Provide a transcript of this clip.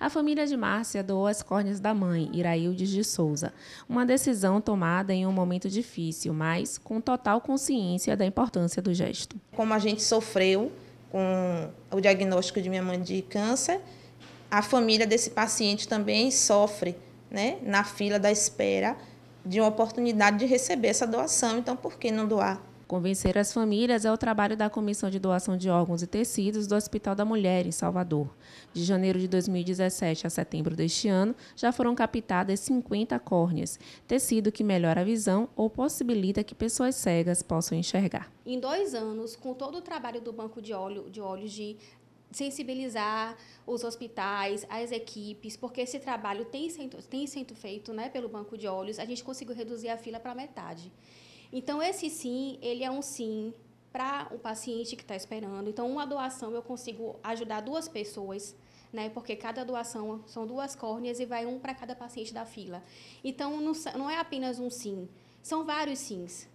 A família de Márcia doou as córneas da mãe, Iraildes de Souza. Uma decisão tomada em um momento difícil, mas com total consciência da importância do gesto. Como a gente sofreu com o diagnóstico de minha mãe de câncer, a família desse paciente também sofre né, na fila da espera de uma oportunidade de receber essa doação. Então, por que não doar? convencer as famílias é o trabalho da Comissão de Doação de Órgãos e Tecidos do Hospital da Mulher, em Salvador. De janeiro de 2017 a setembro deste ano, já foram captadas 50 córneas, tecido que melhora a visão ou possibilita que pessoas cegas possam enxergar. Em dois anos, com todo o trabalho do Banco de, óleo, de Olhos de sensibilizar os hospitais, as equipes, porque esse trabalho tem sendo, tem feito né, pelo Banco de Olhos, a gente conseguiu reduzir a fila para metade. Então, esse sim, ele é um sim para o paciente que está esperando. Então, uma doação eu consigo ajudar duas pessoas, né? Porque cada doação são duas córneas e vai um para cada paciente da fila. Então, não, não é apenas um sim, são vários sims.